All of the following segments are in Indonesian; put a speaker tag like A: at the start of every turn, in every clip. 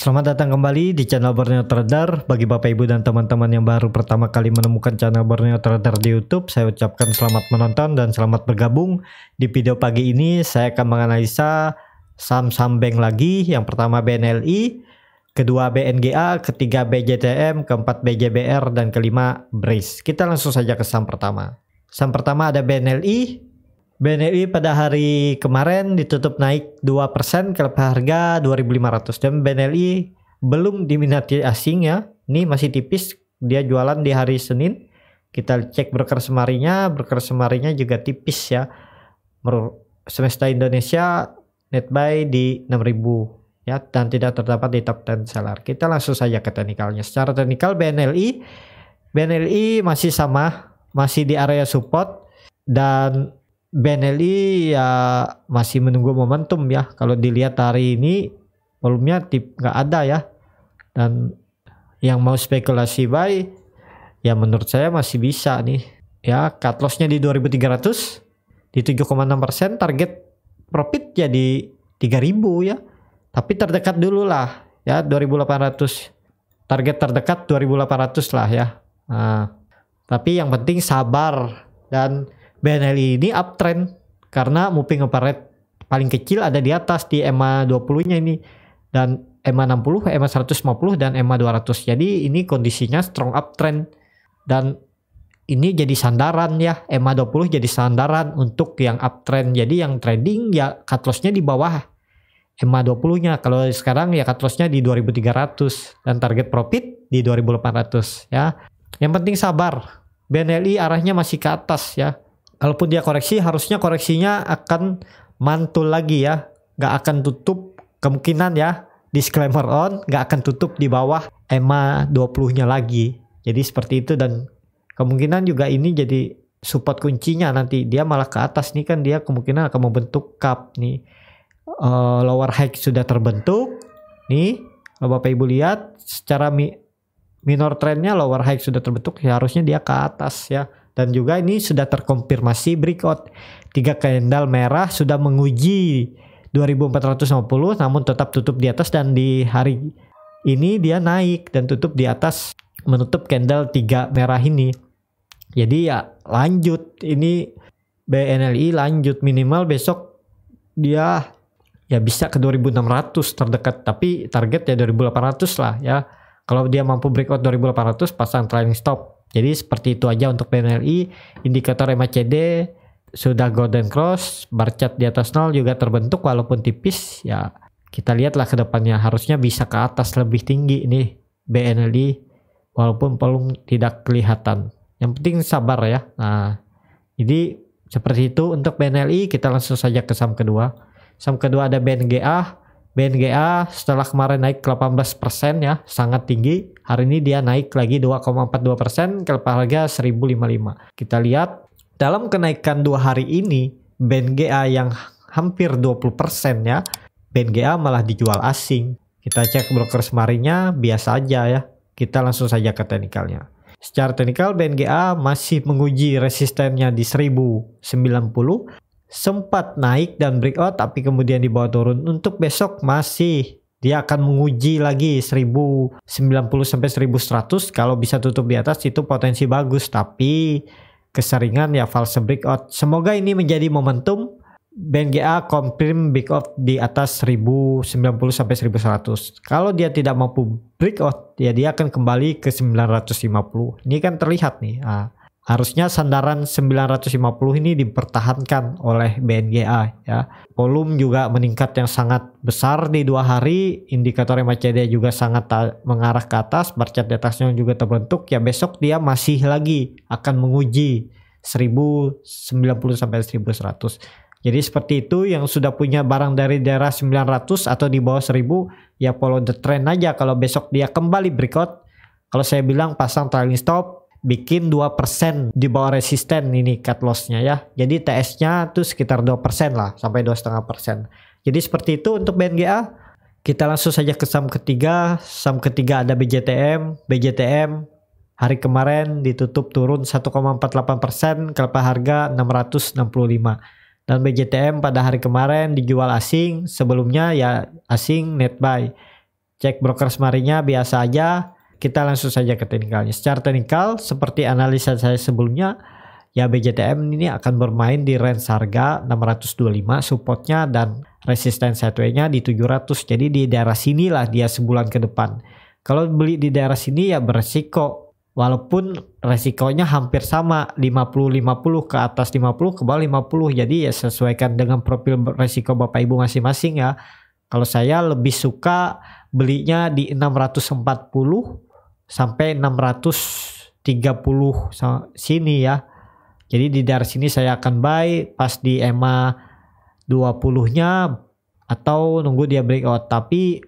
A: Selamat datang kembali di channel Borneo Trader. Bagi Bapak Ibu dan teman-teman yang baru pertama kali menemukan channel Borneo Trader di YouTube, saya ucapkan selamat menonton dan selamat bergabung. Di video pagi ini saya akan menganalisa saham-saham bank lagi. Yang pertama BNLI, kedua BNGA, ketiga BJTM, keempat BJBR dan kelima BRIS. Kita langsung saja ke saham pertama. Saham pertama ada BNLI, BNI pada hari kemarin ditutup naik 2% ke harga 2.500 dan BNI belum diminati asing ya. Ini masih tipis, dia jualan di hari Senin. Kita cek broker semarinya, broker semarinya juga tipis ya. Semesta Indonesia net buy di 6.000 ya dan tidak terdapat di top 10 seller. Kita langsung saja ke teknikalnya. Secara teknikal bni bni masih sama, masih di area support dan Benelli ya masih menunggu momentum ya. Kalau dilihat hari ini volumenya tip nggak ada ya. Dan yang mau spekulasi buy ya menurut saya masih bisa nih. Ya cut lossnya di 2300 di 7,6% target profit jadi ya 3000 ya. Tapi terdekat dulu lah ya 2800. Target terdekat 2800 lah ya. Nah, tapi yang penting sabar dan BNL ini uptrend karena moving average paling kecil ada di atas di EMA 20-nya ini dan EMA 60, EMA 150 dan EMA 200. Jadi ini kondisinya strong uptrend dan ini jadi sandaran ya EMA 20 jadi sandaran untuk yang uptrend. Jadi yang trading ya cut loss-nya di bawah EMA 20-nya. Kalau sekarang ya cut loss-nya di 2300 dan target profit di 2800 ya. Yang penting sabar. BNLI arahnya masih ke atas ya kalaupun dia koreksi harusnya koreksinya akan mantul lagi ya nggak akan tutup kemungkinan ya disclaimer on nggak akan tutup di bawah EMA 20 nya lagi jadi seperti itu dan kemungkinan juga ini jadi support kuncinya nanti dia malah ke atas nih kan dia kemungkinan akan membentuk cup nih uh, lower high sudah terbentuk nih kalau bapak ibu lihat secara mi minor trendnya lower high sudah terbentuk ya harusnya dia ke atas ya dan juga ini sudah terkonfirmasi breakout Tiga candle merah sudah menguji 2450 namun tetap tutup di atas dan di hari ini dia naik dan tutup di atas menutup candle tiga merah ini. Jadi ya lanjut ini BNLI lanjut minimal besok dia ya bisa ke 2600 terdekat tapi target ya 2800 lah ya. Kalau dia mampu breakout 2800 pasang trailing stop jadi seperti itu aja untuk PNLI, indikator MACD sudah golden cross, bar chart di atas nol juga terbentuk walaupun tipis ya kita lihatlah ke depannya harusnya bisa ke atas lebih tinggi ini BNLI walaupun belum tidak kelihatan. Yang penting sabar ya. Nah, jadi seperti itu untuk BNLI kita langsung saja ke saham kedua. Saham kedua ada BNGA BNGA setelah kemarin naik ke 18% ya, sangat tinggi. Hari ini dia naik lagi 2,42% ke harga 1055. Kita lihat dalam kenaikan dua hari ini BNGA yang hampir 20% ya, BNGA malah dijual asing. Kita cek broker semarinya biasa aja ya. Kita langsung saja ke teknikalnya. Secara teknikal BNGA masih menguji resistennya di 1090 sempat naik dan breakout tapi kemudian dibawa turun untuk besok masih dia akan menguji lagi 1090 sampai 1100 kalau bisa tutup di atas itu potensi bagus tapi keseringan ya false breakout semoga ini menjadi momentum BNGA confirm breakout di atas 1090 sampai 1100 kalau dia tidak mampu breakout ya dia akan kembali ke 950 ini kan terlihat nih ah. Harusnya sandaran 950 ini dipertahankan oleh BNGA ya. Volume juga meningkat yang sangat besar di dua hari, indikator MACD juga sangat mengarah ke atas, bar chart di atasnya juga terbentuk. Ya besok dia masih lagi akan menguji 1090 sampai 1100. Jadi seperti itu yang sudah punya barang dari daerah 900 atau di bawah 1000 ya follow the trend aja kalau besok dia kembali berikut kalau saya bilang pasang trailing stop bikin 2% di bawah resisten ini cut lossnya ya. Jadi TS-nya tuh sekitar 2% lah sampai 2,5%. Jadi seperti itu untuk BNGA. Kita langsung saja ke saham ketiga. Saham ketiga ada BJTM. BJTM hari kemarin ditutup turun 1,48% ke harga 665. Dan BJTM pada hari kemarin dijual asing, sebelumnya ya asing net buy. Cek broker semarinya biasa aja, kita langsung saja ke teknikalnya. Secara teknikal seperti analisa saya sebelumnya ya BJTM ini akan bermain di range harga 625 supportnya dan resisten headway-nya di 700 jadi di daerah sinilah dia sebulan ke depan kalau beli di daerah sini ya beresiko walaupun resikonya hampir sama 50-50 ke atas 50 ke bawah 50 jadi ya sesuaikan dengan profil resiko Bapak Ibu masing-masing ya kalau saya lebih suka belinya di 640 sampai 630 sini ya. Jadi di daerah sini saya akan buy pas di EMA 20-nya atau nunggu dia breakout tapi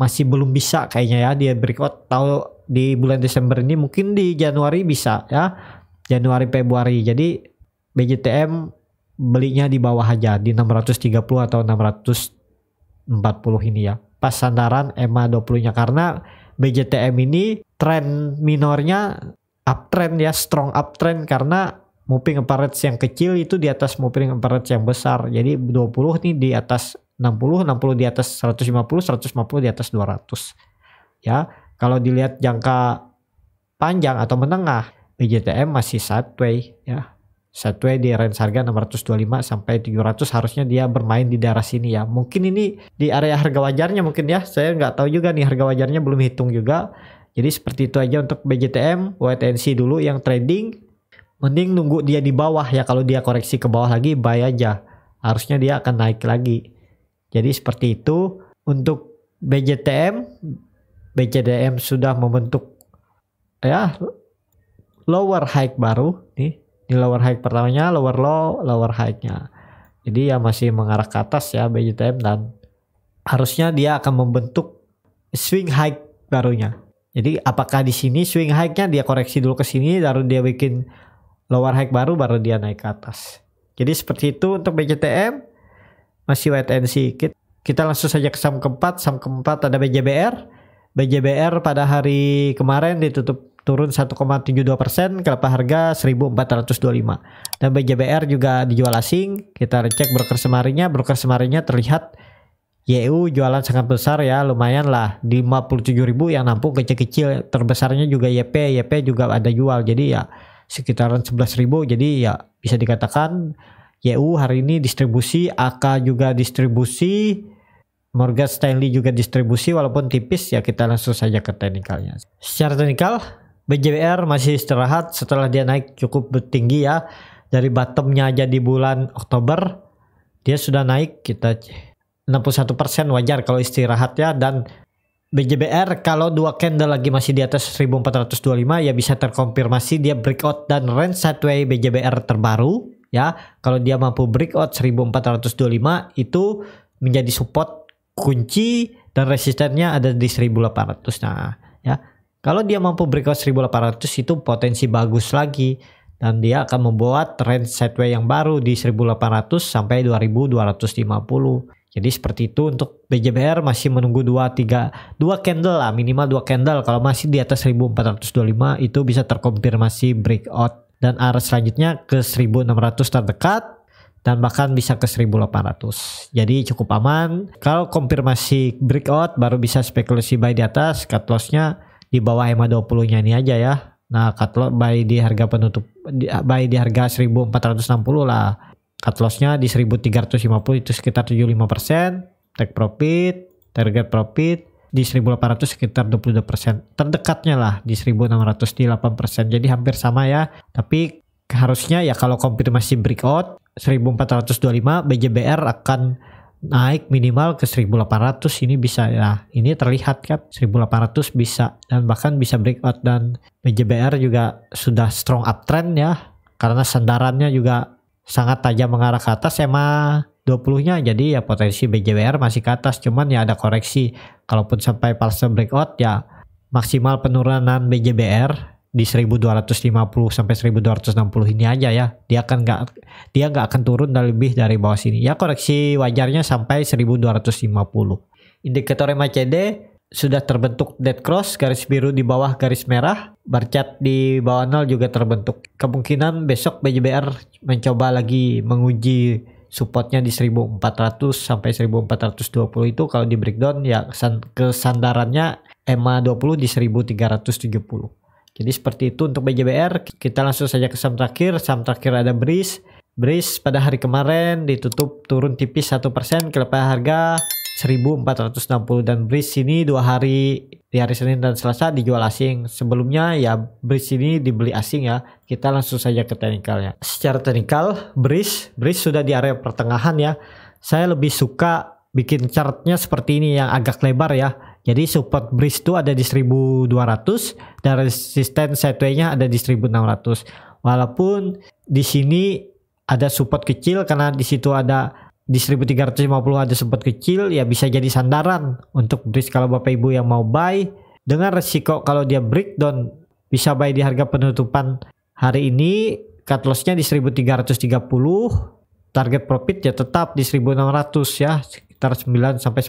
A: masih belum bisa kayaknya ya dia breakout tahu di bulan Desember ini mungkin di Januari bisa ya. Januari Februari. Jadi BJTM belinya di bawah aja di 630 atau 640 ini ya. Pas sandaran EMA 20-nya karena BJTM ini trend minornya uptrend ya strong uptrend karena moving average yang kecil itu di atas moving average yang besar jadi 20 nih di atas 60 60 di atas 150 150 di atas 200 ya kalau dilihat jangka panjang atau menengah BJTM masih sideways ya sideways di range harga 625 sampai 700 harusnya dia bermain di daerah sini ya mungkin ini di area harga wajarnya mungkin ya saya nggak tahu juga nih harga wajarnya belum hitung juga jadi seperti itu aja untuk BJTM, wait and dulu yang trading. Mending nunggu dia di bawah ya kalau dia koreksi ke bawah lagi buy aja. Harusnya dia akan naik lagi. Jadi seperti itu untuk BJTM BJDM sudah membentuk ya lower high baru nih Ini lower high pertamanya lower low lower high-nya. Jadi ya masih mengarah ke atas ya BJTM dan harusnya dia akan membentuk swing high barunya jadi apakah di sini swing high-nya dia koreksi dulu ke sini lalu dia bikin lower high baru baru dia naik ke atas. Jadi seperti itu untuk BCTM masih wait and see. Kita langsung saja ke saham keempat. Saham keempat ada BJBR. BJBR pada hari kemarin ditutup turun 1,72 persen kenapa harga 1425 dan BJBR juga dijual asing kita cek broker semarinya broker semarinya terlihat YU jualan sangat besar ya lumayan lah 57 ribu yang nampung kecil-kecil terbesarnya juga YP YP juga ada jual jadi ya sekitaran 11 ribu jadi ya bisa dikatakan YU hari ini distribusi AK juga distribusi Morgan Stanley juga distribusi walaupun tipis ya kita langsung saja ke teknikalnya secara teknikal BJBR masih istirahat setelah dia naik cukup tinggi ya dari bottomnya aja di bulan Oktober dia sudah naik kita 61% wajar kalau istirahat ya dan BJBR kalau dua candle lagi masih di atas 1425 ya bisa terkonfirmasi dia breakout dan range sideways BJBR terbaru ya. Kalau dia mampu breakout 1425 itu menjadi support kunci dan resistennya ada di 1800. Nah, ya. Kalau dia mampu breakout 1800 itu potensi bagus lagi dan dia akan membuat range sideways yang baru di 1800 sampai 2250. Jadi seperti itu untuk BJBR masih menunggu 2 3 2 candle lah minimal 2 candle kalau masih di atas 1425 itu bisa terkonfirmasi breakout dan arah selanjutnya ke 1600 terdekat dan bahkan bisa ke 1800. Jadi cukup aman. Kalau konfirmasi breakout baru bisa spekulasi buy di atas, cut loss di bawah EMA 20-nya ini aja ya. Nah, cut loss buy di harga penutup buy di harga 1460 lah cut lossnya di 1350 itu sekitar 75% take profit target profit di 1800 sekitar 22% terdekatnya lah di 1600 di 8% jadi hampir sama ya tapi harusnya ya kalau konfirmasi breakout 1425 BJBR akan naik minimal ke 1800 ini bisa ya ini terlihat kan 1800 bisa dan bahkan bisa breakout dan BJBR juga sudah strong uptrend ya karena sandarannya juga sangat tajam mengarah ke atas EMA ya, 20-nya jadi ya potensi BJBR masih ke atas cuman ya ada koreksi kalaupun sampai palsu breakout ya maksimal penurunan BJBR di 1250 sampai 1260 ini aja ya dia akan nggak dia nggak akan turun dari lebih dari bawah sini ya koreksi wajarnya sampai 1250 indikator MACD sudah terbentuk dead cross garis biru di bawah garis merah bar chart di bawah nol juga terbentuk kemungkinan besok BJBR mencoba lagi menguji supportnya di 1400 sampai 1420 itu kalau di breakdown ya kesandarannya EMA 20 di 1370 jadi seperti itu untuk BJBR kita langsung saja ke saham terakhir saham terakhir ada BRIS BRIS pada hari kemarin ditutup turun tipis 1% kelepas harga 1460 dan bridge ini dua hari di hari Senin dan Selasa dijual asing. Sebelumnya ya bridge ini dibeli asing ya. Kita langsung saja ke teknikalnya Secara teknikal bridge bridge sudah di area pertengahan ya. Saya lebih suka bikin chartnya seperti ini yang agak lebar ya. Jadi support bridge itu ada di 1200 dan resisten sideway nya ada di 1600. Walaupun di sini ada support kecil karena di situ ada di 1350 ada sempat kecil ya bisa jadi sandaran untuk bridge kalau bapak ibu yang mau buy dengan resiko kalau dia breakdown bisa buy di harga penutupan hari ini cut lossnya di 1330 target profit ya tetap di 1600 ya sekitar 9 sampai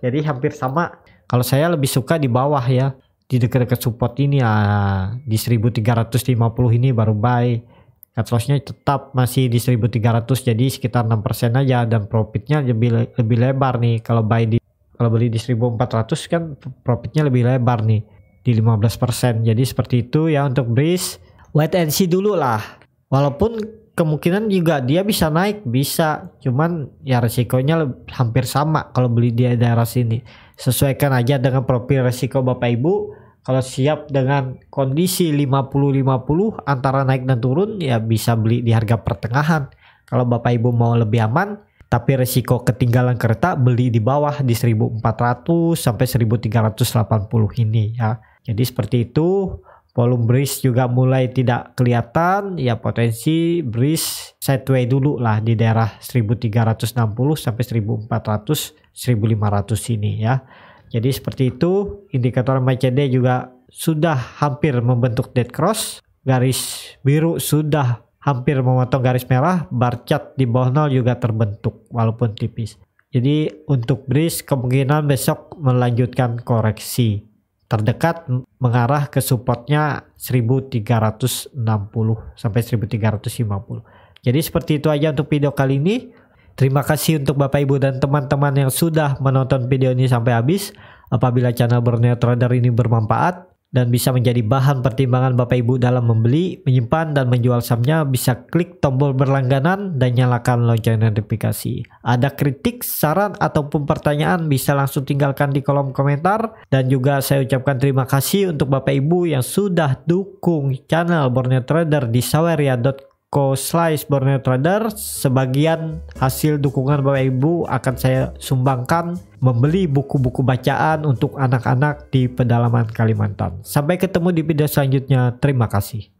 A: 10% jadi hampir sama kalau saya lebih suka di bawah ya di dekat-dekat support ini ya di 1350 ini baru buy cut tetap masih di 1300 jadi sekitar 6% aja dan profitnya lebih lebih lebar nih kalau buy di kalau beli di 1400 kan profitnya lebih lebar nih di 15% persen. jadi seperti itu ya untuk breeze wait and see dulu lah walaupun kemungkinan juga dia bisa naik bisa cuman ya resikonya hampir sama kalau beli di daerah sini sesuaikan aja dengan profil resiko bapak ibu kalau siap dengan kondisi 50-50 antara naik dan turun ya bisa beli di harga pertengahan. Kalau Bapak Ibu mau lebih aman tapi resiko ketinggalan kereta beli di bawah di 1400 sampai 1380 ini ya. Jadi seperti itu volume breeze juga mulai tidak kelihatan ya potensi breeze sideway dulu lah di daerah 1360 sampai 1400 1500 ini ya. Jadi seperti itu, indikator MACD juga sudah hampir membentuk dead cross, garis biru sudah hampir memotong garis merah, bar chart di bawah nol juga terbentuk walaupun tipis. Jadi untuk bridge kemungkinan besok melanjutkan koreksi terdekat mengarah ke supportnya 1360 sampai 1350. Jadi seperti itu aja untuk video kali ini. Terima kasih untuk Bapak Ibu dan teman-teman yang sudah menonton video ini sampai habis. Apabila channel Borneo Trader ini bermanfaat dan bisa menjadi bahan pertimbangan Bapak Ibu dalam membeli, menyimpan, dan menjual sahamnya, bisa klik tombol berlangganan dan nyalakan lonceng notifikasi. Ada kritik, saran, ataupun pertanyaan bisa langsung tinggalkan di kolom komentar. Dan juga saya ucapkan terima kasih untuk Bapak Ibu yang sudah dukung channel Borneo Trader di saweria.com Slice Borneo Trader sebagian hasil dukungan Bapak Ibu akan saya sumbangkan membeli buku-buku bacaan untuk anak-anak di pedalaman Kalimantan. Sampai ketemu di video selanjutnya. Terima kasih.